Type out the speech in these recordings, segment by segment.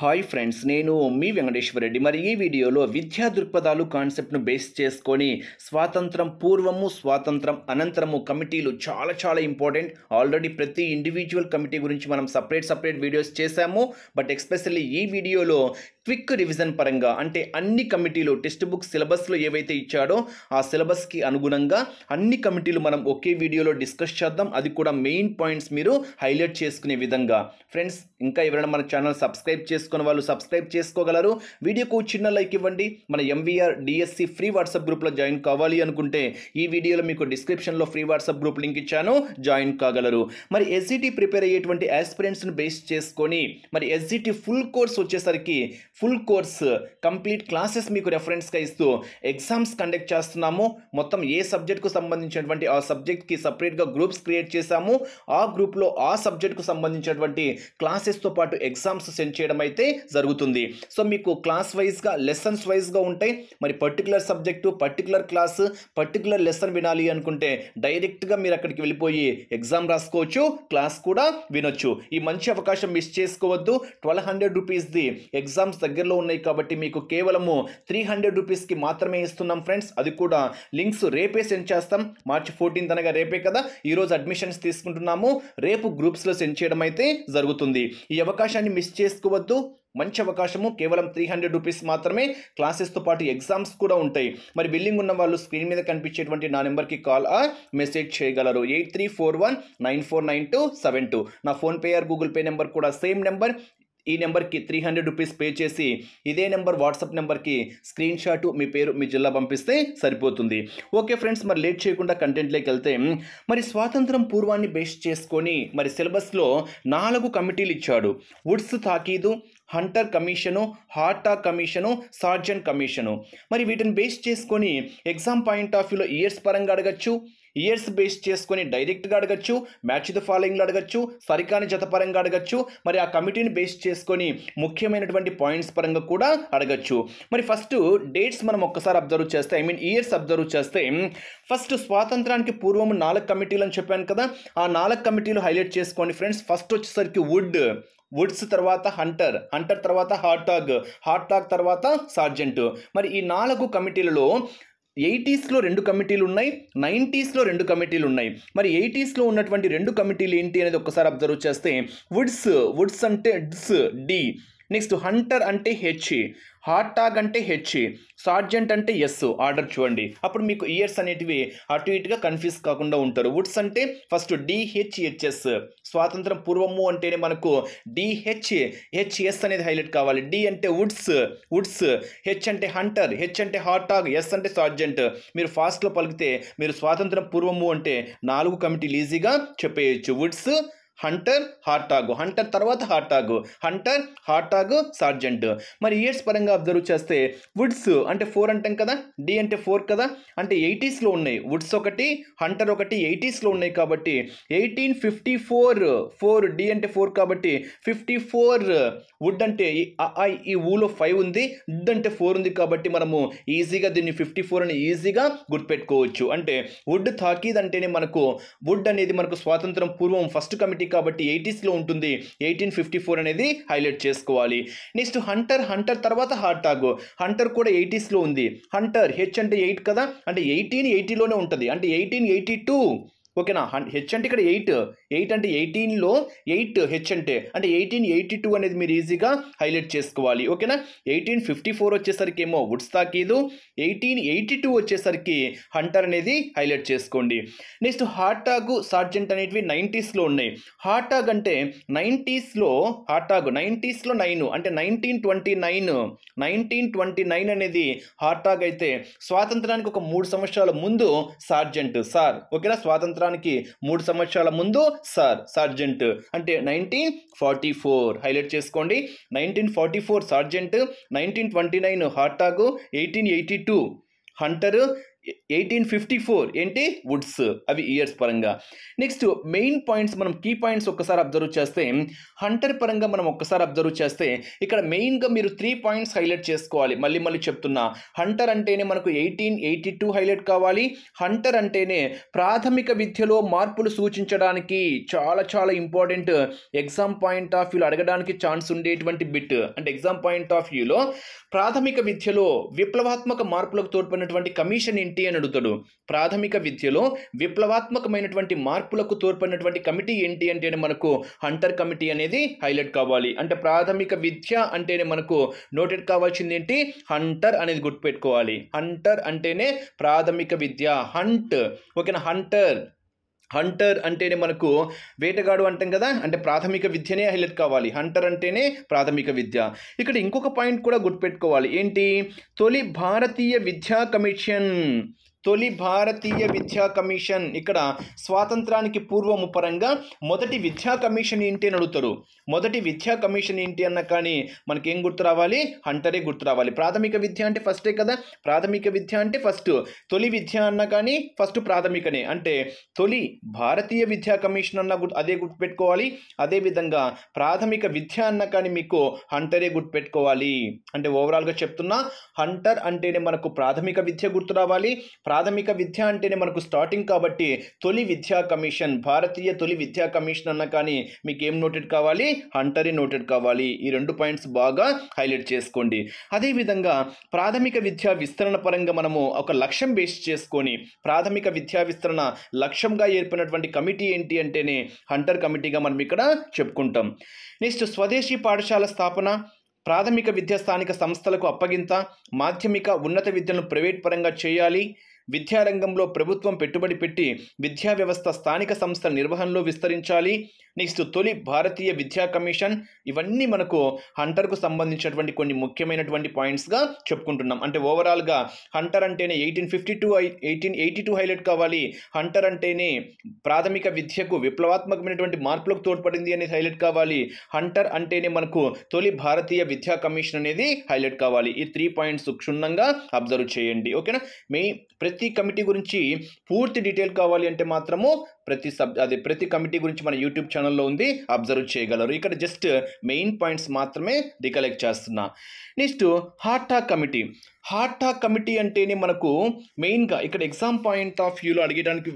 Hi friends నేను మీ వెంకటేశ్వర రెడ్డి మరి ఈ వీడియోలో విద్యా దృక్పథాలు కాన్సెప్ట్ను బేస్ చేసుకొని స్వాతంత్రం పూర్వము స్వాతంత్రం అనంతరము కమిటీలు చాలా చాలా ఇంపార్టెంట్ ఆల్రెడీ ప్రతి ఇండివిజువల్ కమిటీ గురించి మనం సపరేట్ సపరేట్ వీడియోస్ చేశాము బట్ ఎక్స్పెషల్లీ ఈ వీడియోలో క్విక్ రివిజన్ పరంగా అంటే అన్ని కమిటీలు టెక్స్ట్ బుక్ సిలబస్లో ఏవైతే ఇచ్చాడో ఆ సిలబస్కి అనుగుణంగా అన్ని కమిటీలు మనం ఒకే వీడియోలో డిస్కస్ చేద్దాం అది కూడా మెయిన్ పాయింట్స్ మీరు హైలైట్ చేసుకునే విధంగా ఫ్రెండ్స్ ఇంకా ఎవరైనా మన ఛానల్ సబ్స్క్రైబ్ చేసుకుని చేసుకున్న వాళ్ళు సబ్స్క్రైబ్ చేసుకోగలరు వీడియోకు చిన్న లైక్ ఇవ్వండి మన ఎంవీఆర్ డిఎస్సి ఫ్రీ వాట్సాప్ గ్రూప్లో జాయిన్ కావాలి అనుకుంటే ఈ వీడియోలో మీకు డిస్క్రిప్షన్లో ఫ్రీ వాట్సాప్ గ్రూప్ లింక్ ఇచ్చాను జాయిన్ కాగలరు మరి ఎస్జిటి ప్రిపేర్ అయ్యేటువంటి యాస్పిరెంట్స్ని బేస్ చేసుకొని మరి ఎస్జిటి ఫుల్ కోర్స్ వచ్చేసరికి ఫుల్ కోర్స్ కంప్లీట్ క్లాసెస్ మీకు రెఫరెన్స్గా ఇస్తూ ఎగ్జామ్స్ కండక్ట్ చేస్తున్నాము మొత్తం ఏ సబ్జెక్ట్కు సంబంధించినటువంటి ఆ సబ్జెక్ట్కి సపరేట్గా గ్రూప్స్ క్రియేట్ చేశాము ఆ గ్రూప్లో ఆ సబ్జెక్ట్కు సంబంధించినటువంటి క్లాసెస్తో పాటు ఎగ్జామ్స్ సెండ్ చేయడం అయితే అయితే జరుగుతుంది సో మీకు క్లాస్ వైజ్గా లెసన్స్ వైజ్గా ఉంటాయి మరి particular subject particular class particular lesson వినాలి అనుకుంటే డైరెక్ట్గా మీరు అక్కడికి వెళ్ళిపోయి ఎగ్జామ్ రాసుకోవచ్చు క్లాస్ కూడా వినొచ్చు ఈ మంచి అవకాశం మిస్ చేసుకోవద్దు ట్వెల్వ్ హండ్రెడ్ రూపీస్ది ఎగ్జామ్స్ దగ్గరలో ఉన్నాయి కాబట్టి మీకు కేవలము త్రీ హండ్రెడ్ రూపీస్కి మాత్రమే ఇస్తున్నాం ఫ్రెండ్స్ అది కూడా లింక్స్ రేపే సెండ్ చేస్తాం మార్చి ఫోర్టీన్త్ అనగా రేపే కదా ఈరోజు అడ్మిషన్స్ తీసుకుంటున్నాము రేపు గ్రూప్స్లో సెండ్ చేయడం అయితే జరుగుతుంది ఈ అవకాశాన్ని మిస్ చేసుకోవద్దు మంచి అవకాశము కేవలం త్రీ హండ్రెడ్ రూపీస్ మాత్రమే క్లాసెస్తో పాటు ఎగ్జామ్స్ కూడా ఉంటాయి మరి బిల్లింగ్ ఉన్న వాళ్ళు స్క్రీన్ మీద కనిపించేటువంటి నా నెంబర్కి కాల్ ఆ మెసేజ్ చేయగలరు eight three four one nine four nine two seven two నా PhonePe or Google Pay number కూడా సేమ్ నెంబర్ ఈ నెంబర్కి త్రీ హండ్రెడ్ రూపీస్ పే చేసి ఇదే నెంబర్ వాట్సాప్ నెంబర్కి స్క్రీన్ షాట్ మీ పేరు మీ జిల్లా పంపిస్తే సరిపోతుంది ఓకే ఫ్రెండ్స్ మరి లేట్ చేయకుండా కంటెంట్లోకి వెళ్తే మరి స్వాతంత్రం పూర్వాన్ని బేస్ చేసుకొని మరి సిలబస్లో నాలుగు కమిటీలు ఇచ్చాడు వుడ్స్ తాకీదు Hunter commission Hartog commission Sargent commission మరి వీటిని బేస్ చేసుకొని ఎగ్జామ్ పాయింట్ ఆఫ్ వ్యూలో ఇయర్స్ పరంగా అడగచ్చు ఇయర్స్ బేస్ చేసుకొని డైరెక్ట్గా అడగచ్చు మ్యాచ్ ద ఫాలోయింగ్లో అడగచ్చు సరికాని జత పరంగా అడగచ్చు మరి ఆ కమిటీని బేస్ చేసుకొని ముఖ్యమైనటువంటి పాయింట్స్ పరంగా కూడా అడగచ్చు మరి ఫస్ట్ డేట్స్ మనం ఒక్కసారి అబ్జర్వ్ చేస్తే ఐ మీన్ ఇయర్స్ అబ్జర్వ్ చేస్తే ఫస్ట్ స్వాతంత్రానికి పూర్వం నాలుగు కమిటీలు అని చెప్పాను కదా ఆ నాలుగు కమిటీలు హైలైట్ చేసుకోండి ఫ్రెండ్స్ ఫస్ట్ వచ్చేసరికి వుడ్ వుడ్స్ తర్వాత హంటర్ హంటర్ తర్వాత హాట్ టాగ్ హాట్ టాగ్ తర్వాత సార్జెంట్ మరి ఈ నాలుగు కమిటీలలో ఎయిటీస్లో రెండు కమిటీలు ఉన్నాయి నైంటీస్లో రెండు కమిటీలు ఉన్నాయి మరి ఎయిటీస్లో ఉన్నటువంటి రెండు కమిటీలు ఏంటి అనేది ఒకసారి అబ్జర్వ్ చేస్తే వుడ్స్ వుడ్స్ అంటే డ్స్ డి నెక్స్ట్ హంటర్ అంటే హెచ్ హాట్ టాగ్ అంటే హెచ్ సార్జెంట్ అంటే ఎస్ ఆర్డర్ చూడండి అప్పుడు మీకు ఇయర్స్ అనేటివి అటు ఇటుగా కన్ఫ్యూజ్ కాకుండా ఉంటారు వుడ్స్ అంటే ఫస్ట్ డిహెచ్హెచ్ఎస్ స్వాతంత్రం పూర్వము అంటేనే మనకు డిహెచ్ హెచ్ఎస్ అనేది హైలైట్ కావాలి డి అంటే వుడ్స్ వుడ్స్ హెచ్ అంటే హంటర్ హెచ్ అంటే హాట్ టాగ్ ఎస్ అంటే సార్జెంట్ మీరు ఫాస్ట్లో పలికితే మీరు స్వాతంత్రం పూర్వము అంటే నాలుగు కమిటీలు ఈజీగా చెప్పేయచ్చు వుడ్స్ హంటర్ హార్టాగు హంటర్ తర్వాత హార్టాగు హంటర్ హార్టాగు సార్జెంట్ మరి ఇయర్స్ పరంగా అబ్జర్వ్ చేస్తే వుడ్స్ అంటే ఫోర్ అంటాం కదా డి అంటే ఫోర్ కదా అంటే ఎయిటీస్లో ఉన్నాయి వుడ్స్ ఒకటి హంటర్ ఒకటి ఎయిటీస్లో ఉన్నాయి కాబట్టి eighteen fifty four four D అంటే ఫోర్ కాబట్టి ఫిఫ్టీ ఫోర్ వుడ్ అంటే ఈ ఊలో ఫైవ్ ఉంది వుడ్ అంటే ఫోర్ ఉంది కాబట్టి మనము ఈజీగా దీన్ని ఫిఫ్టీ ఫోర్ అని ఈజీగా గుర్తుపెట్టుకోవచ్చు అంటే వుడ్ తాకీద్ అంటేనే మనకు వుడ్ అనేది మనకు స్వాతంత్రం పూర్వం ఫస్ట్ కమిటీ కాబట్టి ఎయిటీస్లో ఉంటుంది ఎయిటీన్ ఫిఫ్టీ ఫోర్ అనేది హైలైట్ చేసుకోవాలి నెక్స్ట్ హంటర్ హంటర్ తర్వాత హార్టాగ్ హంటర్ కూడా ఎయిటీస్లో ఉంది హంటర్ హెచ్ అంటే ఎయిట్ కదా అంటే ఎయిటీన్ ఎయిటీలోనే ఉంటుంది అంటే ఎయిటీన్ ఎయిటీ టూ ఓకేనా హెచ్ అంటే ఇక్కడ ఎయిట్ ఎయిట్ అంటే ఎయిటీన్లో ఎయిట్ హెచ్ అంటే అంటే ఎయిటీన్ ఎయిటీ టూ అనేది మీరు ఈజీగా హైలైట్ చేసుకోవాలి ఓకేనా ఎయిటీన్ ఫిఫ్టీ ఫోర్ వచ్చేసరికి ఏమో వుడ్స్ తాకీదు ఎయిటీన్ ఎయిటీ టూ వచ్చేసరికి హంటర్ అనేది హైలైట్ చేసుకోండి నెక్స్ట్ హార్ట్ టాగ్ సార్జెంట్ అనేటివి నైంటీస్లో ఉన్నాయి హార్ట్ టాగ్ అంటే నైంటీస్లో టాగ్ నైంటీస్లో నైన్ అంటే nineteen twenty nine nineteen twenty nine అనేది హార్ట్ టాగ్ అయితే స్వాతంత్రానికి ఒక మూడు సంవత్సరాల ముందు సార్జెంట్ సార్ ఓకేనా స్వాతంత్ర సంవత్సరానికి మూడు సంవత్సరాల ముందు సార్ సర్జెంట్ అంటే నైన్టీన్ ఫార్టీ ఫోర్ హైలైట్ చేసుకోండి nineteen forty four Sargent nineteen twenty nine Hartog eighteen eighty two Hunter eighteen fifty four ఏంటి వుడ్స్ అవి ఇయర్స్ పరంగా నెక్స్ట్ మెయిన్ పాయింట్స్ మనం కీ పాయింట్స్ ఒక్కసారి అబ్జర్వ్ చేస్తే హంటర్ పరంగా మనం ఒక్కసారి అబ్జర్వ్ చేస్తే ఇక్కడ మెయిన్గా మీరు త్రీ పాయింట్స్ హైలైట్ చేసుకోవాలి మళ్ళీ మళ్ళీ చెప్తున్నా హంటర్ అంటేనే మనకు ఎయిటీన్ ఎయిటీ టూ హైలైట్ కావాలి హంటర్ అంటేనే ప్రాథమిక విద్యలో మార్పులు సూచించడానికి చాలా చాలా ఇంపార్టెంట్ ఎగ్జామ్ పాయింట్ ఆఫ్ వ్యూలో అడగడానికి ఛాన్స్ ఉండేటువంటి బిట్ అంటే ఎగ్జామ్ పాయింట్ ఆఫ్ వ్యూలో ప్రాథమిక విద్యలో విప్లవాత్మక మార్పులకు తోడ్పడినటువంటి కమిషన్ ఏంటి ఏంటి అని అడుగుతాడు ప్రాథమిక విద్యలో విప్లవాత్మకమైనటువంటి మార్పులకు తోడ్పడినటువంటి కమిటీ ఏంటి అంటేనే మనకు హంటర్ కమిటీ అనేది హైలైట్ కావాలి అంటే ప్రాథమిక విద్య అంటేనే మనకు నోటెడ్ కావాల్సింది ఏంటి హంటర్ అనేది గుర్తుపెట్టుకోవాలి హంటర్ అంటేనే ప్రాథమిక విద్య హంట్ ఓకేనా హంటర్ హంటర్ అంటేనే మనకు వేటగాడు అంటాం కదా అంటే ప్రాథమిక విద్యనే హైలైట్ కావాలి హంటర్ అంటేనే ప్రాథమిక విద్య ఇక్కడ ఇంకొక పాయింట్ కూడా గుర్తుపెట్టుకోవాలి ఏంటి తొలి భారతీయ విద్యా కమిషన్ తొలి భారతీయ విద్యా కమిషన్ ఇక్కడ స్వాతంత్రానికి పూర్వము పరంగా మొదటి విద్యా కమిషన్ ఏంటి అని అడుగుతారు మొదటి విద్యా కమిషన్ ఏంటి అన్న కానీ మనకేం గుర్తు రావాలి హంటరే గుర్తు రావాలి ప్రాథమిక విద్య అంటే ఫస్టే కదా ప్రాథమిక విద్య అంటే ఫస్ట్ తొలి విద్య అన్న కానీ ఫస్ట్ ప్రాథమికనే అంటే తొలి భారతీయ విద్యా కమిషన్ అన్న గుర్తు అదే గుర్తుపెట్టుకోవాలి అదేవిధంగా ప్రాథమిక విద్య అన్న కానీ మీకు హంటరే గుర్తుపెట్టుకోవాలి అంటే ఓవరాల్గా చెప్తున్నా హంటర్ అంటేనే మనకు ప్రాథమిక విద్య గుర్తు రావాలి ప్రాథమిక విద్య అంటేనే మనకు స్టార్టింగ్ కాబట్టి తొలి విద్యా కమిషన్ భారతీయ తొలి విద్యా కమిషన్ అన్న కానీ మీకు ఏం నోటెడ్ కావాలి హంటరీ నోటెడ్ కావాలి ఈ రెండు పాయింట్స్ బాగా హైలైట్ చేసుకోండి అదేవిధంగా ప్రాథమిక విద్యా విస్తరణ పరంగా మనము ఒక లక్ష్యం బేస్ చేసుకొని ప్రాథమిక విద్యా విస్తరణ లక్ష్యంగా ఏర్పడినటువంటి కమిటీ ఏంటి అంటేనే హంటర్ కమిటీగా మనం ఇక్కడ చెప్పుకుంటాం నెక్స్ట్ స్వదేశీ పాఠశాల స్థాపన ప్రాథమిక విద్యా స్థానిక సంస్థలకు అప్పగింత మాధ్యమిక ఉన్నత విద్యను ప్రైవేట్ పరంగా చేయాలి విద్యారంగంలో ప్రభుత్వం పెట్టుబడి పెట్టి విద్యా వ్యవస్థ స్థానిక సంస్థల నిర్వహణలో విస్తరించాలి నెక్స్ట్ తొలి భారతీయ విద్యా కమిషన్ ఇవన్నీ మనకు హంటర్కు సంబంధించినటువంటి కొన్ని ముఖ్యమైనటువంటి పాయింట్స్గా చెప్పుకుంటున్నాం అంటే ఓవరాల్గా హంటర్ అంటేనే eighteen fifty two eighteen eighty two highlight కావాలి హంటర్ అంటేనే ప్రాథమిక విద్యకు విప్లవాత్మకమైనటువంటి మార్పులకు తోడ్పడింది అనేది హైలైట్ కావాలి హంటర్ అంటేనే మనకు తొలి భారతీయ విద్యా కమిషన్ అనేది హైలైట్ కావాలి ఈ త్రీ పాయింట్స్ క్షుణ్ణంగా అబ్జర్వ్ చేయండి ఓకేనా మీ ప్రతి కమిటీ గురించి పూర్తి డీటెయిల్ కావాలి అంటే మాత్రము ప్రతి సబ్ అది ప్రతి కమిటీ గురించి మన యూట్యూబ్ ఛానల్లో ఉంది అబ్జర్వ్ చేయగలరు ఇక్కడ జస్ట్ మెయిన్ పాయింట్స్ మాత్రమే రికలెక్ట్ చేస్తున్నా నెక్స్ట్ హాటా కమిటీ హాటా కమిటీ అంటేనే మనకు మెయిన్గా ఇక్కడ ఎగ్జామ్ పాయింట్ ఆఫ్ వ్యూలో అడిగడానికి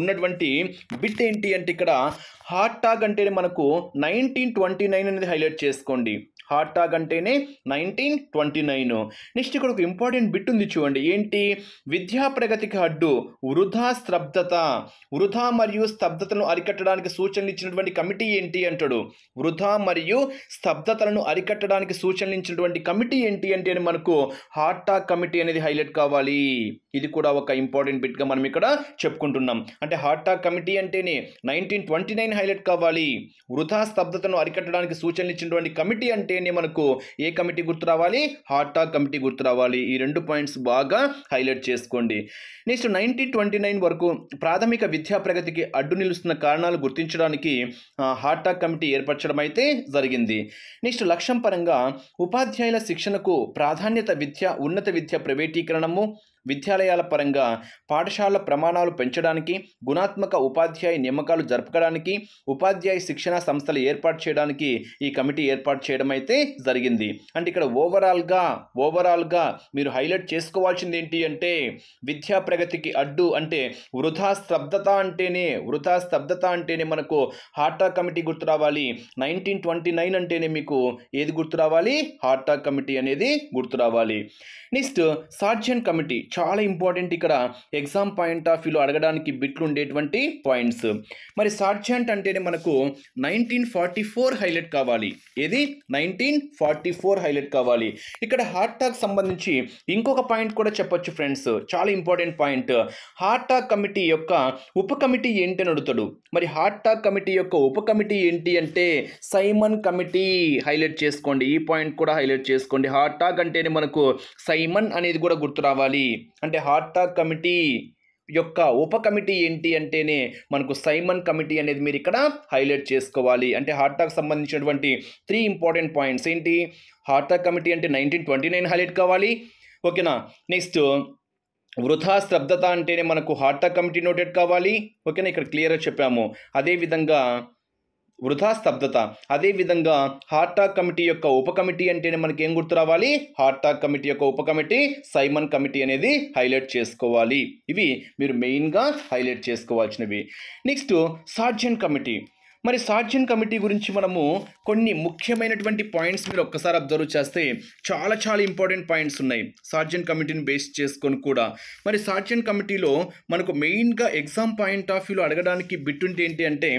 ఉన్నటువంటి బిట్ ఏంటి అంటే ఇక్కడ టాక్ అంటేనే మనకు నైన్టీన్ ట్వంటీ నైన్ అనేది హైలైట్ చేసుకోండి హార్ట్ టాక్ అంటేనే నైన్టీన్ ట్వంటీ నైన్ నెక్స్ట్ ఇక్కడ ఒక ఇంపార్టెంట్ బిట్ ఉంది చూడండి ఏంటి విద్యా ప్రగతికి అడ్డు వృధా స్తబ్దత వృధా మరియు స్తబ్దతను అరికట్టడానికి సూచనలు ఇచ్చినటువంటి కమిటీ ఏంటి అంటాడు వృధా మరియు స్తబ్దతలను అరికట్టడానికి సూచనలు ఇచ్చినటువంటి కమిటీ ఏంటి అంటే మనకు హార్ట్ టాక్ కమిటీ అనేది హైలైట్ కావాలి ఇది కూడా ఒక ఇంపార్టెంట్ బిట్గా మనం ఇక్కడ చెప్పుకుంటున్నాం అంటే హార్టాక్ కమిటీ అంటేనే నైన్టీన్ ట్వంటీ నైన్ హైలైట్ కావాలి వృధా స్తబ్దతను అరికట్టడానికి సూచనలు ఇచ్చినటువంటి కమిటీ అంటేనే మనకు ఏ కమిటీ గుర్తు రావాలి హార్టాక్ కమిటీ గుర్తు రావాలి ఈ రెండు పాయింట్స్ బాగా హైలైట్ చేసుకోండి నెక్స్ట్ నైన్టీన్ ట్వంటీ నైన్ వరకు ప్రాథమిక విద్యా ప్రగతికి అడ్డు నిలుస్తున్న కారణాలు గుర్తించడానికి హార్టాక్ కమిటీ ఏర్పరచడం అయితే జరిగింది నెక్స్ట్ లక్ష్యం పరంగా ఉపాధ్యాయుల శిక్షణకు ప్రాధాన్యత విద్య ఉన్నత విద్య ప్రైవేటీకరణము విద్యాలయాల పరంగా పాఠశాలల ప్రమాణాలు పెంచడానికి గుణాత్మక ఉపాధ్యాయ నియమకాలు జరపడానికి ఉపాధ్యాయ శిక్షణ సంస్థలు ఏర్పాటు చేయడానికి ఈ కమిటీ ఏర్పాటు చేయడం అయితే జరిగింది అంటే ఇక్కడ ఓవరాల్గా ఓవరాల్గా మీరు హైలైట్ చేసుకోవాల్సింది ఏంటి అంటే విద్యా ప్రగతికి అడ్డు అంటే వృధా స్తబ్దత అంటేనే వృధా స్తబ్దత అంటేనే మనకు హార్టా కమిటీ గుర్తు రావాలి నైన్టీన్ ట్వంటీ నైన్ అంటేనే మీకు ఏది గుర్తు రావాలి హార్టా కమిటీ అనేది గుర్తు రావాలి నెక్స్ట్ సార్జన్ కమిటీ చాలా ఇంపార్టెంట్ ఇక్కడ ఎగ్జామ్ పాయింట్ ఆఫ్ వ్యూలో అడగడానికి బిట్లు ఉండేటువంటి పాయింట్స్ మరి సార్జెంట్ అంటేనే మనకు నైన్టీన్ ఫార్టీ ఫోర్ హైలైట్ కావాలి ఏది నైన్టీన్ ఫార్టీ ఫోర్ హైలైట్ కావాలి ఇక్కడ హార్ట్ టాక్ సంబంధించి ఇంకొక పాయింట్ కూడా చెప్పొచ్చు ఫ్రెండ్స్ చాలా important point Hartog committee యొక్క ఉప కమిటీ ఏంటి అని అడుగుతాడు మరి హార్ట్ టాక్ కమిటీ యొక్క ఉప కమిటీ ఏంటి అంటే సైమన్ కమిటీ హైలైట్ చేసుకోండి ఈ పాయింట్ కూడా హైలైట్ చేసుకోండి హార్ట్ టాక్ అంటేనే మనకు సైమన్ అనేది కూడా గుర్తు రావాలి అంటే టాక్ కమిటీ యొక్క ఉప కమిటీ ఏంటి అంటేనే మనకు సైమన్ కమిటీ అనేది మీరు ఇక్కడ హైలైట్ చేసుకోవాలి అంటే హార్టాక్ సంబంధించినటువంటి త్రీ ఇంపార్టెంట్ పాయింట్స్ ఏంటి హార్టాక్ కమిటీ అంటే నైన్టీన్ ట్వంటీ నైన్ హైలైట్ కావాలి ఓకేనా నెక్స్ట్ వృధా శ్రద్ధత అంటేనే మనకు హార్టాక్ కమిటీ నోటెడ్ కావాలి ఓకేనా ఇక్కడ క్లియర్గా చెప్పాము అదేవిధంగా వృధా స్తబ్దత అదేవిధంగా హార్టాక్ కమిటీ యొక్క ఉప కమిటీ అంటేనే మనకి ఏం గుర్తు రావాలి హార్టాక్ కమిటీ యొక్క ఉప కమిటీ సైమన్ కమిటీ అనేది హైలైట్ చేసుకోవాలి ఇవి మీరు మెయిన్గా హైలైట్ చేసుకోవాల్సినవి నెక్స్ట్ సార్జన్ కమిటీ మరి సాధ్యం కమిటీ గురించి మనము కొన్ని ముఖ్యమైనటువంటి పాయింట్స్ మీరు ఒక్కసారి అబ్జర్వ్ చేస్తే చాలా చాలా ఇంపార్టెంట్ పాయింట్స్ ఉన్నాయి సాధ్యం కమిటీని బేస్ చేసుకొని కూడా మరి సాధ్యం కమిటీలో మనకు మెయిన్గా ఎగ్జామ్ పాయింట్ ఆఫ్ వ్యూలో అడగడానికి బిట్టుంటే ఏంటి అంటే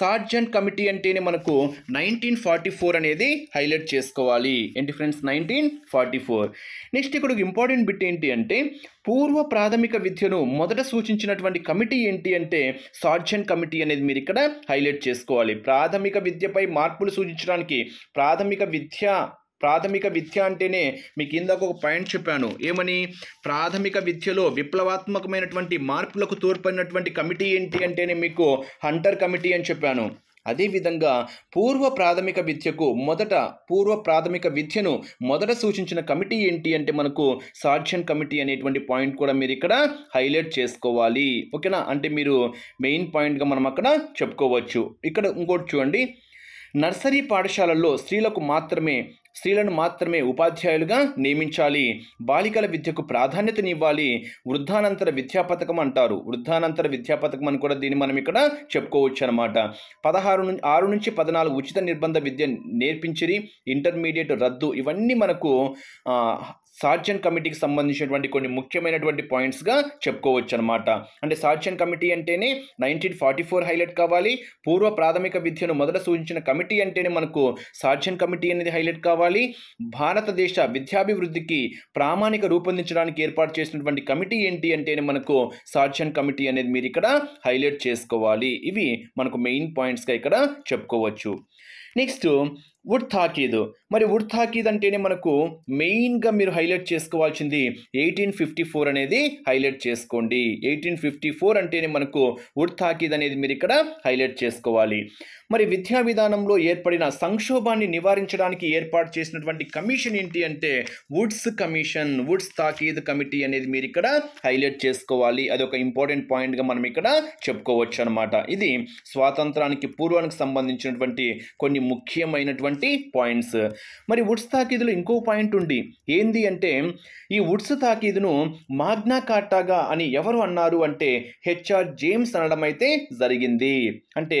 సాధ్యం కమిటీ అంటేనే మనకు నైన్టీన్ ఫార్టీ ఫోర్ అనేది హైలైట్ చేసుకోవాలి ఏంటి friends nineteen forty four next ఇక్కడ ఇంపార్టెంట్ బిట్ ఏంటి అంటే పూర్వ ప్రాథమిక విద్యను మొదట సూచించినటువంటి కమిటీ ఏంటి అంటే సార్జెంట్ కమిటీ అనేది మీరు ఇక్కడ హైలైట్ చేసుకోవాలి ప్రాథమిక విద్యపై మార్పులు సూచించడానికి ప్రాథమిక విద్య ప్రాథమిక విద్య అంటేనే మీకు ఇందాక ఒక పాయింట్ చెప్పాను ఏమని ప్రాథమిక విద్యలో విప్లవాత్మకమైనటువంటి మార్పులకు తోడ్పడినటువంటి కమిటీ ఏంటి అంటేనే మీకు హంటర్ కమిటీ అని చెప్పాను అదేవిధంగా పూర్వ ప్రాథమిక విద్యకు మొదట పూర్వ ప్రాథమిక విద్యను మొదట సూచించిన కమిటీ ఏంటి అంటే మనకు సాక్ష్యం కమిటీ అనేటువంటి పాయింట్ కూడా మీరు ఇక్కడ హైలైట్ చేసుకోవాలి ఓకేనా అంటే మీరు మెయిన్ పాయింట్గా మనం అక్కడ చెప్పుకోవచ్చు ఇక్కడ ఇంకోటి చూడండి నర్సరీ పాఠశాలల్లో స్త్రీలకు మాత్రమే స్త్రీలను మాత్రమే ఉపాధ్యాయులుగా నియమించాలి బాలికల విద్యకు ప్రాధాన్యతనివ్వాలి వృద్ధానంతర విద్యా పథకం అంటారు వృద్ధానంతర విద్యా పథకం అని కూడా దీన్ని మనం ఇక్కడ చెప్పుకోవచ్చు అనమాట పదహారు నుంచి ఆరు నుంచి పద్నాలుగు ఉచిత నిర్బంధ విద్య నేర్పించిరి ఇంటర్మీడియట్ రద్దు ఇవన్నీ మనకు సాధ్యం కమిటీకి సంబంధించినటువంటి కొన్ని ముఖ్యమైనటువంటి పాయింట్స్గా చెప్పుకోవచ్చు అనమాట అంటే సాధ్యం కమిటీ అంటేనే నైన్టీన్ ఫార్టీ ఫోర్ హైలైట్ కావాలి పూర్వ ప్రాథమిక విద్యను మొదట సూచించిన కమిటీ అంటేనే మనకు సాధ్యం కమిటీ అనేది హైలైట్ కావాలి భారతదేశ విద్యాభివృద్ధికి ప్రామాణిక రూపొందించడానికి ఏర్పాటు చేసినటువంటి కమిటీ ఏంటి అంటేనే మనకు సాధ్యం కమిటీ అనేది మీరు ఇక్కడ హైలైట్ చేసుకోవాలి ఇవి మనకు మెయిన్ పాయింట్స్గా ఇక్కడ చెప్పుకోవచ్చు నెక్స్ట్ వుడ్ థాకీదు మరి వుడ్ థాకీద్ అంటేనే మనకు మెయిన్గా మీరు హైలైట్ చేసుకోవాల్సింది ఎయిటీన్ ఫిఫ్టీ ఫోర్ అనేది హైలైట్ చేసుకోండి ఎయిటీన్ ఫిఫ్టీ ఫోర్ అంటేనే మనకు వుడ్ థాకీద్ అనేది మీరు ఇక్కడ హైలైట్ చేసుకోవాలి మరి విద్యా విధానంలో ఏర్పడిన సంక్షోభాన్ని నివారించడానికి ఏర్పాటు చేసినటువంటి కమిషన్ ఏంటి అంటే వుడ్స్ కమిషన్ వుడ్స్ తాకీద్ కమిటీ అనేది మీరు ఇక్కడ హైలైట్ చేసుకోవాలి అది ఒక ఇంపార్టెంట్ పాయింట్గా మనం ఇక్కడ చెప్పుకోవచ్చు అనమాట ఇది స్వాతంత్రానికి పూర్వానికి సంబంధించినటువంటి కొన్ని ముఖ్యమైనటువంటి అనేటువంటి పాయింట్స్ మరి వుడ్స్ తాకీదులో ఇంకో పాయింట్ ఉంది ఏంది అంటే ఈ వుడ్స్ తాకీదును మాగ్నా కాటాగా అని ఎవరు అన్నారు అంటే హెచ్ఆర్ జేమ్స్ అనడం అయితే జరిగింది అంటే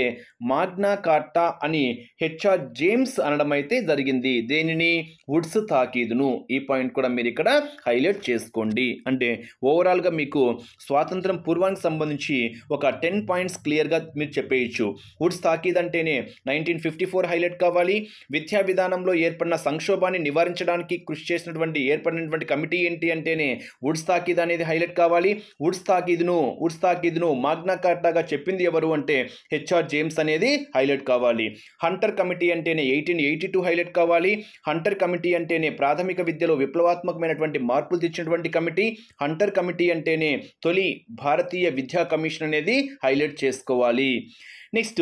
మాగ్నా కాటా అని హెచ్ఆర్ జేమ్స్ అనడం అయితే జరిగింది దేనిని వుడ్స్ తాకీదును ఈ పాయింట్ కూడా మీరు ఇక్కడ హైలైట్ చేసుకోండి అంటే ఓవరాల్గా మీకు స్వాతంత్రం పూర్వానికి సంబంధించి ఒక టెన్ పాయింట్స్ క్లియర్గా మీరు చెప్పేయచ్చు వుడ్స్ తాకీదు అంటేనే నైన్టీన్ ఫిఫ్టీ ఫోర్ హైలైట్ కావాలి విద్యా విధానంలో ఏర్పడిన సంక్షోభాన్ని నివారించడానికి కృషి చేసినటువంటి ఏర్పడినటువంటి కమిటీ ఏంటి అంటేనే ఉడ్స్ తాకీద్ అనేది హైలైట్ కావాలి ఉడ్స్ తాకీద్ను ఉడ్స్ తాకీద్ను మాగ్నా కార్టాగా చెప్పింది ఎవరు అంటే హెచ్ఆర్ జేమ్స్ అనేది హైలైట్ కావాలి హంటర్ కమిటీ అంటేనే ఎయిటీన్ ఎయిటీ టూ హైలైట్ కావాలి హంటర్ కమిటీ అంటేనే ప్రాథమిక విద్యలో విప్లవాత్మకమైనటువంటి మార్పులు తెచ్చినటువంటి కమిటీ హంటర్ కమిటీ అంటేనే తొలి భారతీయ విద్యా కమిషన్ అనేది హైలైట్ చేసుకోవాలి నెక్స్ట్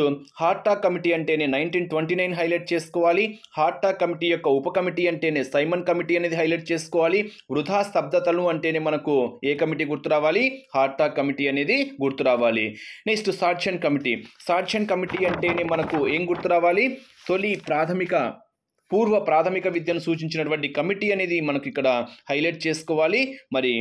టాక్ కమిటీ అంటేనే నైన్టీన్ ట్వంటీ నైన్ హైలైట్ చేసుకోవాలి టాక్ కమిటీ యొక్క ఉప కమిటీ అంటేనే సైమన్ కమిటీ అనేది హైలైట్ చేసుకోవాలి వృధా స్తబ్దతలు అంటేనే మనకు ఏ కమిటీ గుర్తు రావాలి టాక్ కమిటీ అనేది గుర్తు రావాలి నెక్స్ట్ సాక్షన్ కమిటీ సాక్షన్ కమిటీ అంటేనే మనకు ఏం గుర్తు రావాలి తొలి ప్రాథమిక పూర్వ ప్రాథమిక విద్యను సూచించినటువంటి కమిటీ అనేది మనకి ఇక్కడ హైలైట్ చేసుకోవాలి మరి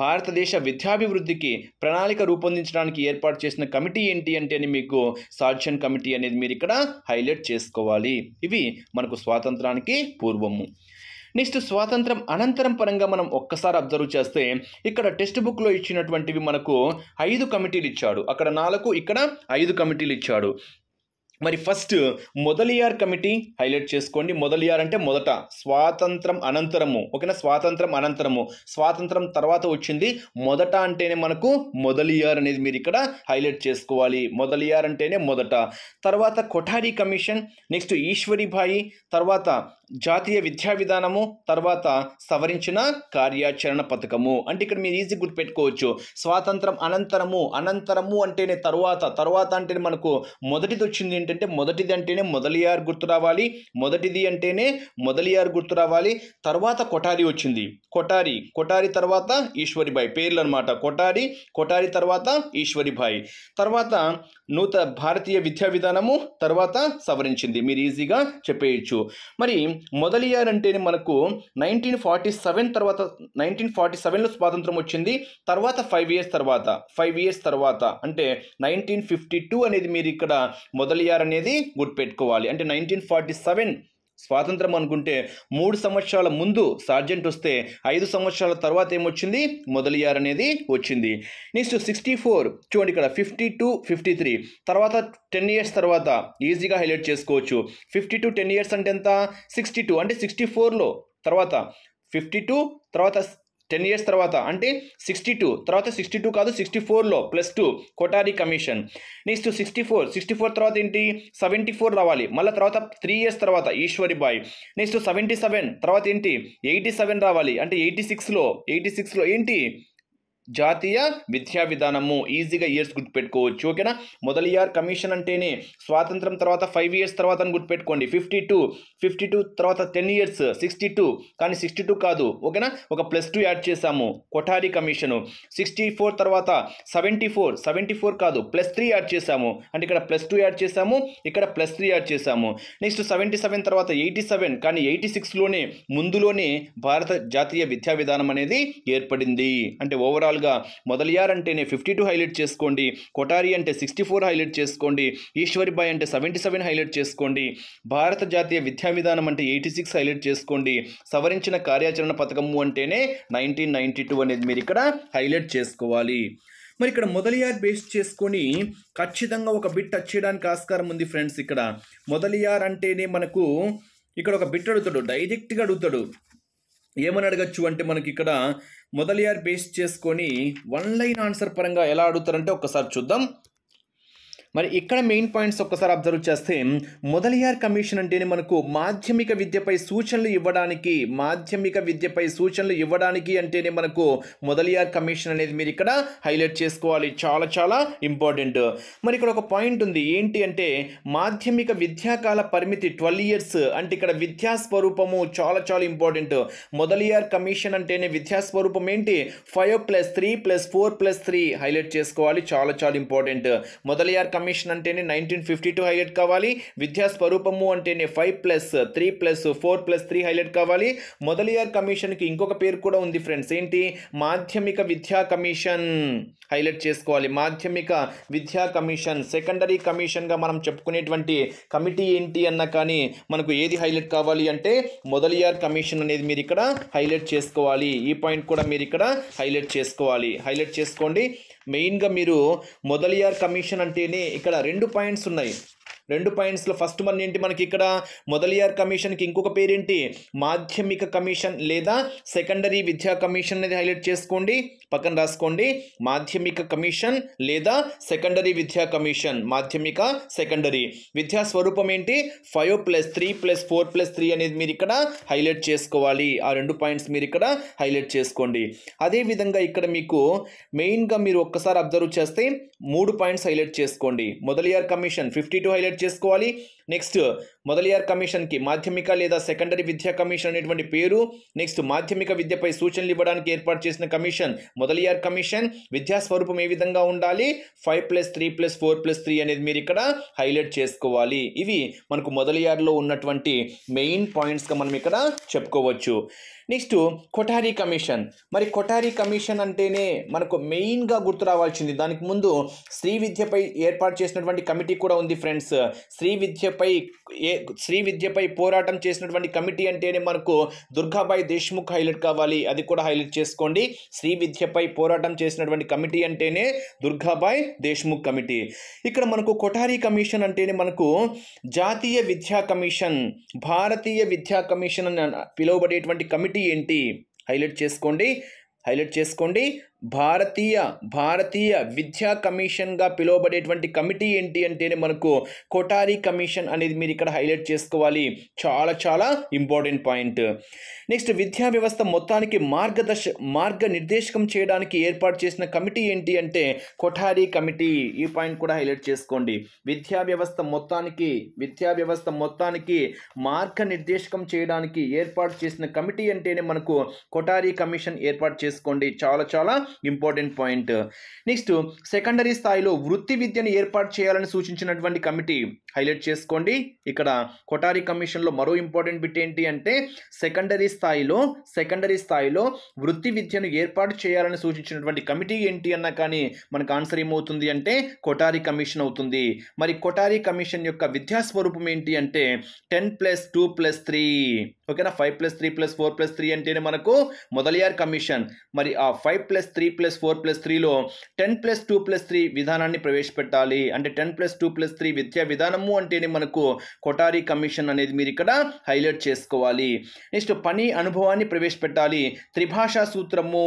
భారతదేశ విద్యాభివృద్ధికి ప్రణాళిక రూపొందించడానికి ఏర్పాటు చేసిన కమిటీ ఏంటి అంటే మీకు సాక్షన్ కమిటీ అనేది మీరు ఇక్కడ హైలైట్ చేసుకోవాలి ఇవి మనకు స్వాతంత్రానికి పూర్వము నెక్స్ట్ స్వాతంత్రం అనంతరం పరంగా మనం ఒక్కసారి అబ్జర్వ్ చేస్తే ఇక్కడ టెక్స్ట్ బుక్లో ఇచ్చినటువంటివి మనకు ఐదు కమిటీలు ఇచ్చాడు అక్కడ నాలుగు ఇక్కడ ఐదు కమిటీలు ఇచ్చాడు మరి ఫస్ట్ మొదలియార్ కమిటీ హైలైట్ చేసుకోండి మొదలియార్ అంటే మొదట స్వాతంత్రం అనంతరము ఓకేనా స్వాతంత్రం అనంతరము స్వాతంత్రం తర్వాత వచ్చింది మొదట అంటేనే మనకు మొదలియార్ అనేది మీరు ఇక్కడ హైలైట్ చేసుకోవాలి మొదలియార్ అంటేనే మొదట తర్వాత కొఠారి కమిషన్ నెక్స్ట్ ఈశ్వరిభాయి తర్వాత జాతీయ విద్యా విధానము తర్వాత సవరించిన కార్యాచరణ పథకము అంటే ఇక్కడ మీరు ఈజీ గుర్తుపెట్టుకోవచ్చు స్వాతంత్రం అనంతరము అనంతరము అంటేనే తర్వాత తర్వాత అంటేనే మనకు మొదటిది వచ్చింది ఏంటంటే మొదటిది అంటేనే మొదలియారు గుర్తు రావాలి మొదటిది అంటేనే మొదలియార్ గుర్తు రావాలి తర్వాత కొఠారి వచ్చింది కొఠారి కొఠారి తర్వాత ఈశ్వరిబాయి పేర్లు అనమాట కొఠారి కొఠారి తర్వాత ఈశ్వరిభాయ్ తర్వాత నూత భారతీయ విద్యా విధానము తర్వాత సవరించింది మీరు ఈజీగా చెప్పేయచ్చు మరి మొదలయ్యారంటేనే అంటేనే మనకు నైన్టీన్ ఫార్టీ సెవెన్ తర్వాత నైన్టీన్ ఫార్టీ సెవెన్లో స్వాతంత్రం వచ్చింది తర్వాత ఫైవ్ ఇయర్స్ తర్వాత ఫైవ్ ఇయర్స్ తర్వాత అంటే నైన్టీన్ ఫిఫ్టీ టూ అనేది మీరు ఇక్కడ మొదలయ్యారనేది అనేది గుర్తుపెట్టుకోవాలి అంటే నైన్టీన్ ఫార్టీ సెవెన్ స్వాతంత్రం అనుకుంటే మూడు సంవత్సరాల ముందు సార్జెంట్ వస్తే ఐదు సంవత్సరాల తర్వాత ఏమొచ్చింది మొదలియార్ అనేది వచ్చింది నెక్స్ట్ సిక్స్టీ ఫోర్ చూడండి ఇక్కడ ఫిఫ్టీ టు ఫిఫ్టీ త్రీ తర్వాత టెన్ ఇయర్స్ తర్వాత ఈజీగా హైలైట్ చేసుకోవచ్చు ఫిఫ్టీ టు టెన్ ఇయర్స్ అంటే ఎంత సిక్స్టీ టూ అంటే సిక్స్టీ ఫోర్లో తర్వాత ఫిఫ్టీ టూ తర్వాత టెన్ ఇయర్స్ తర్వాత అంటే సిక్స్టీ టూ తర్వాత సిక్స్టీ టూ కాదు సిక్స్టీ ఫోర్లో plus two Kothari commission next sixty four sixty four తర్వాత ఏంటి సెవెంటీ ఫోర్ రావాలి మళ్ళీ తర్వాత త్రీ ఇయర్స్ తర్వాత Ishwarbhai next seventy seven తర్వాత ఏంటి ఎయిటీ సెవెన్ రావాలి అంటే ఎయిటీ సిక్స్లో ఎయిటీ సిక్స్లో ఏంటి జాతీయ విద్యా విధానము ఈజీగా ఇయర్స్ గుర్తుపెట్టుకోవచ్చు ఓకేనా మొదలయ్యార్ కమిషన్ అంటేనే స్వాతంత్రం తర్వాత ఫైవ్ ఇయర్స్ తర్వాత అని గుర్తుపెట్టుకోండి ఫిఫ్టీ టూ ఫిఫ్టీ టూ తర్వాత టెన్ ఇయర్స్ సిక్స్టీ టూ కానీ సిక్స్టీ టూ కాదు ఓకేనా ఒక ప్లస్ టూ యాడ్ చేసాము కొఠారి కమిషను సిక్స్టీ ఫోర్ తర్వాత సెవెంటీ ఫోర్ సెవెంటీ ఫోర్ కాదు ప్లస్ త్రీ యాడ్ చేసాము అంటే ఇక్కడ ప్లస్ టూ యాడ్ చేసాము ఇక్కడ ప్లస్ త్రీ యాడ్ చేసాము నెక్స్ట్ సెవెంటీ సెవెన్ తర్వాత ఎయిటీ సెవెన్ కానీ ఎయిటీ సిక్స్లోనే ముందులోనే భారత జాతీయ విద్యా విధానం అనేది ఏర్పడింది అంటే ఓవరాల్ ఓవరాల్గా మొదలియార్ అంటేనే ఫిఫ్టీ టూ హైలైట్ చేసుకోండి కొటారి అంటే సిక్స్టీ ఫోర్ హైలైట్ చేసుకోండి ఈశ్వరిబాయ్ అంటే సెవెంటీ సెవెన్ హైలైట్ చేసుకోండి భారత జాతీయ విద్యా విధానం అంటే ఎయిటీ సిక్స్ హైలైట్ చేసుకోండి సవరించిన కార్యాచరణ పథకము అంటేనే నైన్టీన్ నైన్టీ టూ అనేది మీరు ఇక్కడ హైలైట్ చేసుకోవాలి మరి ఇక్కడ మొదలియార్ బేస్ చేసుకొని ఖచ్చితంగా ఒక బిట్ టచ్ చేయడానికి ఆస్కారం ఉంది ఫ్రెండ్స్ ఇక్కడ మొదలియార్ అంటేనే మనకు ఇక్కడ ఒక బిట్ అడుగుతాడు డైరెక్ట్గా అడుగుతాడు ఏమని అడగచ్చు అంటే మనకి ఇక్కడ మొదలయార్ బేస్ చేసుకొని వన్ లైన్ ఆన్సర్ పరంగా ఎలా అడుగుతారంటే ఒకసారి చూద్దాం మరి ఇక్కడ మెయిన్ పాయింట్స్ ఒక్కసారి అబ్జర్వ్ చేస్తే మొదలియార్ కమిషన్ అంటేనే మనకు మాధ్యమిక విద్యపై సూచనలు ఇవ్వడానికి మాధ్యమిక విద్యపై సూచనలు ఇవ్వడానికి అంటేనే మనకు మొదలియార్ కమిషన్ అనేది మీరు ఇక్కడ హైలైట్ చేసుకోవాలి చాలా చాలా ఇంపార్టెంట్ మరి ఇక్కడ ఒక పాయింట్ ఉంది ఏంటి అంటే మాధ్యమిక విద్యాకాల పరిమితి ట్వెల్వ్ ఇయర్స్ అంటే ఇక్కడ విద్యా స్వరూపము చాలా చాలా ఇంపార్టెంట్ మొదలియార్ కమిషన్ అంటేనే విద్యా స్వరూపం ఏంటి five plus three plus four plus three highlight చేసుకోవాలి చాలా చాలా ఇంపార్టెంట్ మొదలియార్ కమిషన్ అంటేనే నైన్టీన్ ఫిఫ్టీ టూ హైలైట్ కావాలి విద్యా స్వరూపము అంటేనే five plus three plus four plus three highlight కావాలి మొదలియార్ కమిషన్కి ఇంకొక పేరు కూడా ఉంది ఫ్రెండ్స్ ఏంటి మాధ్యమిక విద్యా కమిషన్ హైలైట్ చేసుకోవాలి మాధ్యమిక విద్యా కమిషన్ సెకండరీ కమిషన్గా మనం చెప్పుకునేటువంటి కమిటీ ఏంటి అన్న కానీ మనకు ఏది హైలైట్ కావాలి అంటే మొదలియార్ కమిషన్ అనేది మీరు ఇక్కడ హైలైట్ చేసుకోవాలి ఈ పాయింట్ కూడా మీరు ఇక్కడ హైలైట్ చేసుకోవాలి హైలైట్ చేసుకోండి మెయిన్గా మీరు మొదలియార్ కమిషన్ అంటేనే ఇక్కడ రెండు పాయింట్స్ ఉన్నాయి రెండు పాయింట్స్లో ఫస్ట్ మన ఏంటి మనకి ఇక్కడ మొదలియార్ కమిషన్కి ఇంకొక పేరేంటి మాధ్యమిక కమిషన్ లేదా సెకండరీ విద్యా కమిషన్ అనేది హైలైట్ చేసుకోండి పక్కన రాసుకోండి మాధ్యమిక కమిషన్ లేదా సెకండరీ విద్యా కమిషన్ మాధ్యమిక సెకండరీ విద్యా స్వరూపం ఏంటి five plus three plus four plus three అనేది మీరు ఇక్కడ హైలైట్ చేసుకోవాలి ఆ రెండు పాయింట్స్ మీరు ఇక్కడ హైలైట్ చేసుకోండి అదేవిధంగా ఇక్కడ మీకు మెయిన్గా మీరు ఒక్కసారి అబ్జర్వ్ చేస్తే మూడు పాయింట్స్ హైలైట్ చేసుకోండి Mudaliar commission fifty two highlight Just Quali next year. Mudaliar కమిషన్కి మాధ్యమిక లేదా సెకండరీ విద్యా కమిషన్ అనేటువంటి పేరు నెక్స్ట్ మాధ్యమిక విద్యపై సూచనలు ఇవ్వడానికి ఏర్పాటు చేసిన కమిషన్ మొదలియార్ కమిషన్ విద్యా స్వరూపం ఏ విధంగా ఉండాలి five plus three plus four plus three అనేది మీరు ఇక్కడ హైలైట్ చేసుకోవాలి ఇవి మనకు మొదలియార్లో ఉన్నటువంటి మెయిన్ పాయింట్స్గా మనం ఇక్కడ చెప్పుకోవచ్చు నెక్స్ట్ కొఠారీ కమిషన్ మరి కొఠారీ కమిషన్ అంటేనే మనకు మెయిన్గా గుర్తు రావాల్సింది దానికి ముందు స్త్రీ విద్యపై ఏర్పాటు చేసినటువంటి కమిటీ కూడా ఉంది ఫ్రెండ్స్ స్త్రీ విద్యపై ఏ స్త్రీ విద్యపై పోరాటం చేసినటువంటి కమిటీ అంటేనే మనకు దుర్గాబాయి దేశ్ముఖ్ హైలైట్ కావాలి అది కూడా హైలైట్ చేసుకోండి స్త్రీ విద్యపై పోరాటం చేసినటువంటి కమిటీ అంటేనే దుర్గాబాయ్ దేశ్ముఖ్ కమిటీ ఇక్కడ మనకు కొఠారి కమిషన్ అంటేనే మనకు జాతీయ విద్యా కమిషన్ భారతీయ విద్యా కమిషన్ అని పిలువబడేటువంటి కమిటీ ఏంటి హైలైట్ చేసుకోండి హైలైట్ చేసుకోండి భారతీయ భారతీయ విద్యా కమిషన్గా పిలువబడేటువంటి కమిటీ ఏంటి అంటేనే మనకు కొటారి కమిషన్ అనేది మీరు ఇక్కడ హైలైట్ చేసుకోవాలి చాలా చాలా ఇంపార్టెంట్ పాయింట్ నెక్స్ట్ విద్యా వ్యవస్థ మొత్తానికి మార్గదర్శ మార్గ నిర్దేశకం చేయడానికి ఏర్పాటు చేసిన కమిటీ ఏంటి అంటే కొఠారి కమిటీ ఈ పాయింట్ కూడా హైలైట్ చేసుకోండి విద్యా వ్యవస్థ మొత్తానికి విద్యా వ్యవస్థ మొత్తానికి మార్గ నిర్దేశకం చేయడానికి ఏర్పాటు చేసిన కమిటీ అంటేనే మనకు కొఠారి కమిషన్ ఏర్పాటు చేసుకోండి చాలా చాలా ఇంపార్టెంట్ పాయింట్ నెక్స్ట్ సెకండరీ స్థాయిలో వృత్తి విద్యను ఏర్పాటు చేయాలని సూచించినటువంటి కమిటీ హైలైట్ చేసుకోండి ఇక్కడ కొటారి కమిషన్లో మరో ఇంపార్టెంట్ బిట్ ఏంటి అంటే సెకండరీ స్థాయిలో సెకండరీ స్థాయిలో వృత్తి విద్యను ఏర్పాటు చేయాలని సూచించినటువంటి కమిటీ ఏంటి అన్నా కానీ మనకు ఆన్సర్ ఏమవుతుంది అంటే కొటారి కమిషన్ అవుతుంది మరి కొటారి కమిషన్ యొక్క విద్యా స్వరూపం ఏంటి అంటే ten plus two plus three ఓకేనా five plus three plus four plus three అంటేనే మనకు మొదలయ్యారు కమిషన్ మరి ఆ five plus three plus four plus త్రీలో ten plus two plus three విధానాన్ని ప్రవేశపెట్టాలి అంటే ten plus two plus three విద్యా విధానం పదము అంటేనే మనకు కొఠారీ కమిషన్ అనేది మీరు ఇక్కడ హైలైట్ చేసుకోవాలి నెక్స్ట్ పని అనుభవాన్ని ప్రవేశపెట్టాలి త్రిభాషా సూత్రము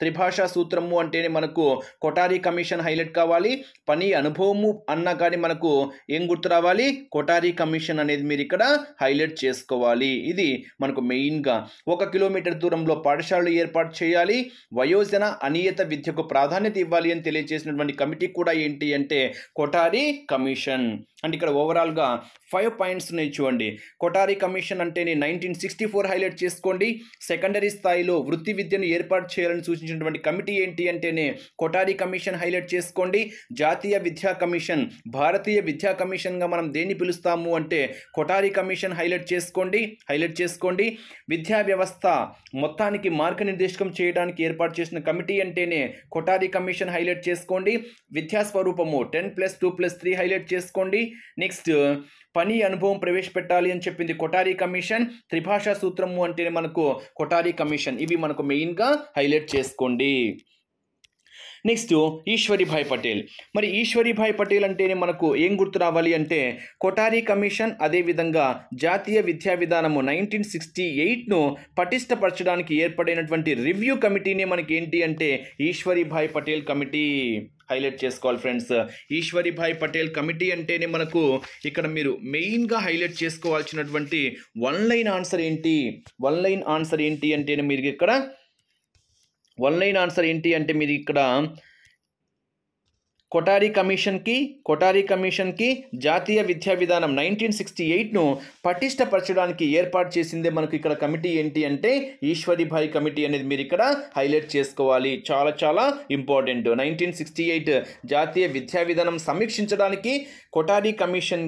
త్రిభాషా సూత్రము అంటేనే మనకు కొటారి కమిషన్ హైలైట్ కావాలి పని అనుభవము అన్నా కానీ మనకు ఏం గుర్తు రావాలి కొటారి కమిషన్ అనేది మీరు ఇక్కడ హైలైట్ చేసుకోవాలి ఇది మనకు మెయిన్గా ఒక కిలోమీటర్ దూరంలో పాఠశాలలు ఏర్పాటు చేయాలి వయోజన అనియత విద్యకు ప్రాధాన్యత ఇవ్వాలి అని తెలియజేసినటువంటి కమిటీ కూడా ఏంటి అంటే కొటారి కమిషన్ అండ్ ఇక్కడ ఓవరాల్గా ఫైవ్ పాయింట్స్ ఉన్నాయి చూడండి కొటారి కమిషన్ అంటేనే నైన్టీన్ సిక్స్టీ ఫోర్ హైలైట్ చేసుకోండి సెకండరీ స్థాయిలో వృత్తి విద్యను ఏర్పాటు చేయాలని సూచించి నియమించినటువంటి కమిటీ ఏంటి అంటేనే కొఠారి కమిషన్ హైలైట్ చేసుకోండి జాతీయ విద్యా కమిషన్ భారతీయ విద్యా కమిషన్గా మనం దేన్ని పిలుస్తాము అంటే కొఠారి కమిషన్ హైలైట్ చేసుకోండి హైలైట్ చేసుకోండి విద్యా వ్యవస్థ మొత్తానికి మార్గనిర్దేశకం చేయడానికి ఏర్పాటు చేసిన కమిటీ అంటేనే కొఠారి కమిషన్ హైలైట్ చేసుకోండి విద్యా స్వరూపము ten plus two plus three highlight చేసుకోండి నెక్స్ట్ పని అనుభవం ప్రవేశపెట్టాలి అని చెప్పింది కొటారీ కమిషన్ త్రిభాషా సూత్రము అంటేనే మనకు కొటారీ కమిషన్ ఇవి మనకు మెయిన్గా హైలైట్ చేసుకోండి నెక్స్ట్ ఈశ్వరిభాయ్ పటేల్ మరి ఈశ్వరిభాయ్ పటేల్ అంటేనే మనకు ఏం గుర్తు రావాలి అంటే కొటారీ కమిషన్ అదేవిధంగా జాతీయ విద్యా విధానము నైన్టీన్ సిక్స్టీ ఎయిట్ను పటిష్టపరచడానికి ఏర్పడినటువంటి రివ్యూ కమిటీనే మనకి ఏంటి అంటే ఈశ్వరిభాయ్ పటేల్ కమిటీ హైలైట్ చేసుకోవాలి ఫ్రెండ్స్ ఈశ్వరిభాయ్ పటేల్ కమిటీ అంటేనే మనకు ఇక్కడ మీరు మెయిన్గా హైలైట్ చేసుకోవాల్సినటువంటి వన్ లైన్ ఆన్సర్ ఏంటి వన్ లైన్ ఆన్సర్ ఏంటి అంటేనే మీరు ఇక్కడ వన్ లైన్ ఆన్సర్ ఏంటి అంటే మీరు ఇక్కడ కొటారి కమిషన్కి కొటారి కమిషన్కి జాతీయ విద్యా విధానం నైన్టీన్ సిక్స్టీ ఎయిట్ను పటిష్టపరచడానికి ఏర్పాటు చేసిందే మనకు ఇక్కడ కమిటీ ఏంటి అంటే ఈశ్వరిభాయ్ కమిటీ అనేది మీరు ఇక్కడ హైలైట్ చేసుకోవాలి చాలా చాలా ఇంపార్టెంట్ నైన్టీన్ సిక్స్టీ ఎయిట్ జాతీయ విద్యా విధానం సమీక్షించడానికి కొటారి కమిషన్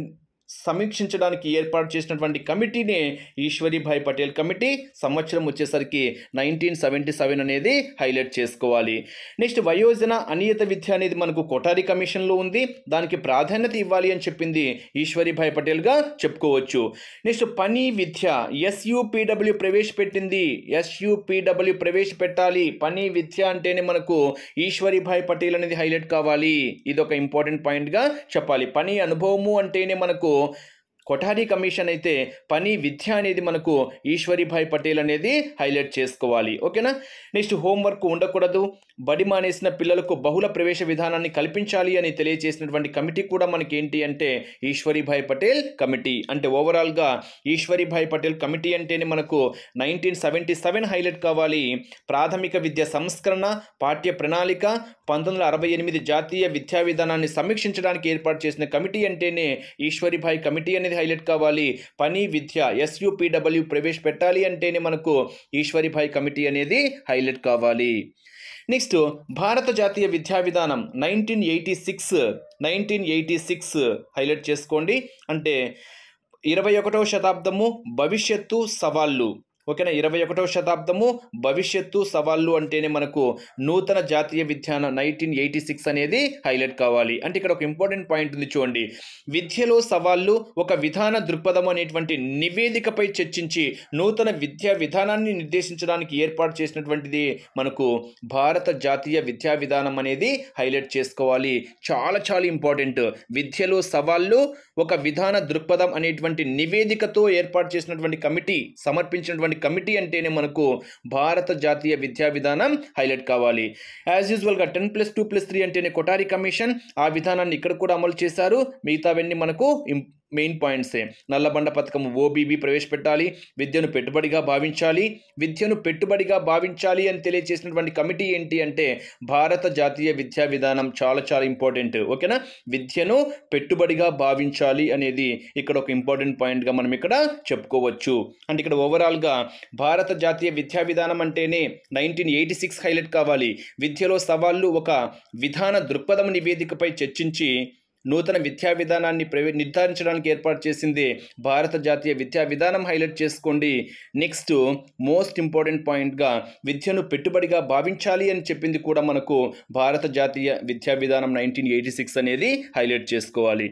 సమీక్షించడానికి ఏర్పాటు చేసినటువంటి కమిటీనే ఈశ్వరీభాయ్ పటేల్ కమిటీ సంవత్సరం వచ్చేసరికి నైన్టీన్ సెవెంటీ సెవెన్ అనేది హైలైట్ చేసుకోవాలి నెక్స్ట్ వయోజన అనియత విద్య అనేది మనకు కొటారి కమిషన్లో ఉంది దానికి ప్రాధాన్యత ఇవ్వాలి అని చెప్పింది ఈశ్వరీభాయ్ పటేల్గా చెప్పుకోవచ్చు నెక్స్ట్ పని విద్య ఎస్యూపీడబ్ల్యూ ప్రవేశపెట్టింది ఎస్యూపీడబ్ల్యూ ప్రవేశపెట్టాలి పని విద్య అంటేనే మనకు ఈశ్వరీభాయ్ పటేల్ అనేది హైలైట్ కావాలి ఇది ఒక ఇంపార్టెంట్ పాయింట్గా చెప్పాలి పని అనుభవము అంటేనే మనకు tempo కొఠారి కమిషన్ అయితే పని విద్య అనేది మనకు ఈశ్వరిభాయ్ పటేల్ అనేది హైలైట్ చేసుకోవాలి ఓకేనా నెక్స్ట్ హోంవర్క్ ఉండకూడదు బడి మానేసిన పిల్లలకు బహుళ ప్రవేశ విధానాన్ని కల్పించాలి అని తెలియజేసినటువంటి కమిటీ కూడా మనకి ఏంటి అంటే ఈశ్వరిభాయ్ పటేల్ కమిటీ అంటే ఓవరాల్గా ఈశ్వరిభాయ్ పటేల్ కమిటీ అంటేనే మనకు నైన్టీన్ సెవెంటీ సెవెన్ హైలైట్ కావాలి ప్రాథమిక విద్య సంస్కరణ పాఠ్య ప్రణాళిక పంతొమ్మిది వందల అరవై ఎనిమిది జాతీయ విద్యా విధానాన్ని సమీక్షించడానికి ఏర్పాటు చేసిన కమిటీ అంటేనే ఈశ్వరిభాయ్ కమిటీ అనేది అనేది హైలైట్ కావాలి పని విద్య ఎస్యూపీడబ్ల్యూ ప్రవేశపెట్టాలి అంటేనే మనకు ఈశ్వరిభాయ్ కమిటీ అనేది హైలైట్ కావాలి నెక్స్ట్ భారత జాతీయ విద్యా విధానం nineteen eighty six nineteen eighty six highlight చేసుకోండి అంటే ఇరవై ఒకటో శతాబ్దము భవిష్యత్తు సవాళ్ళు ఓకేనా ఇరవై ఒకటవ శతాబ్దము భవిష్యత్తు సవాళ్ళు అంటేనే మనకు నూతన జాతీయ విజ్ఞానం నైన్టీన్ ఎయిటీ సిక్స్ అనేది హైలైట్ కావాలి అంటే ఇక్కడ ఒక ఇంపార్టెంట్ పాయింట్ ఉంది చూడండి విద్యలో సవాళ్ళు ఒక విధాన దృక్పథం అనేటువంటి నివేదికపై చర్చించి నూతన విద్యా విధానాన్ని నిర్దేశించడానికి ఏర్పాటు చేసినటువంటిది మనకు భారత జాతీయ విద్యా విధానం అనేది హైలైట్ చేసుకోవాలి చాలా చాలా ఇంపార్టెంట్ విద్యలో సవాళ్ళు ఒక విధాన దృక్పథం అనేటువంటి నివేదికతో ఏర్పాటు చేసినటువంటి కమిటీ సమర్పించినటువంటి ఉన్నటువంటి కమిటీ అంటేనే మనకు భారత జాతీయ విద్యా విధానం హైలైట్ కావాలి యాజ్ యూజువల్గా ten plus two plus three అంటేనే కొటారి కమిషన్ ఆ విధానాన్ని ఇక్కడ కూడా అమలు చేశారు మిగతావన్నీ మనకు మెయిన్ పాయింట్సే నల్లబండ పథకం ఓబీబీ ప్రవేశపెట్టాలి విద్యను పెట్టుబడిగా భావించాలి విద్యను పెట్టుబడిగా భావించాలి అని తెలియజేసినటువంటి కమిటీ ఏంటి అంటే భారత జాతీయ విద్యా విధానం చాలా చాలా ఇంపార్టెంట్ ఓకేనా విద్యను పెట్టుబడిగా భావించాలి అనేది ఇక్కడ ఒక ఇంపార్టెంట్ పాయింట్గా మనం ఇక్కడ చెప్పుకోవచ్చు అంటే ఇక్కడ ఓవరాల్గా భారత జాతీయ విద్యా విధానం అంటేనే నైన్టీన్ ఎయిటీ సిక్స్ హైలైట్ కావాలి విద్యలో సవాళ్ళు ఒక విధాన దృక్పథం నివేదికపై చర్చించి నూతన విద్యా విధానాన్ని ప్రవే నిర్ధారించడానికి ఏర్పాటు చేసింది భారత జాతీయ విద్యా విధానం హైలైట్ చేసుకోండి నెక్స్ట్ మోస్ట్ ఇంపార్టెంట్ పాయింట్గా విద్యను పెట్టుబడిగా భావించాలి అని చెప్పింది కూడా మనకు భారత జాతీయ విద్యా విధానం నైన్టీన్ ఎయిటీ సిక్స్ అనేది హైలైట్ చేసుకోవాలి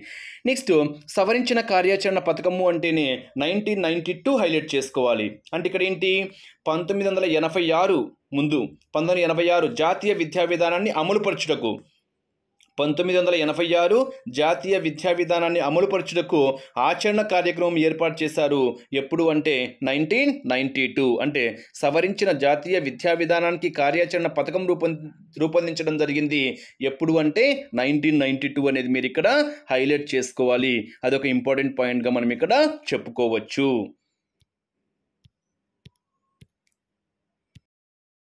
నెక్స్ట్ సవరించిన కార్యాచరణ పథకము అంటేనే నైన్టీన్ నైన్టీ టూ హైలైట్ చేసుకోవాలి అంటే ఇక్కడ ఏంటి పంతొమ్మిది వందల ఎనభై ఆరు ముందు పంతొమ్మిది ఎనభై ఆరు జాతీయ విద్యా విధానాన్ని అమలుపరచుటకు పంతొమ్మిది వందల ఎనభై ఆరు జాతీయ విద్యా విధానాన్ని అమలుపరచుటకు ఆచరణ కార్యక్రమం ఏర్పాటు చేశారు ఎప్పుడు అంటే నైన్టీన్ నైంటీ టూ అంటే సవరించిన జాతీయ విద్యా విధానానికి కార్యాచరణ పథకం రూపొం రూపొందించడం జరిగింది ఎప్పుడు అంటే నైన్టీన్ నైంటీ టూ అనేది మీరు ఇక్కడ హైలైట్ చేసుకోవాలి అదొక ఇంపార్టెంట్ పాయింట్గా మనం ఇక్కడ చెప్పుకోవచ్చు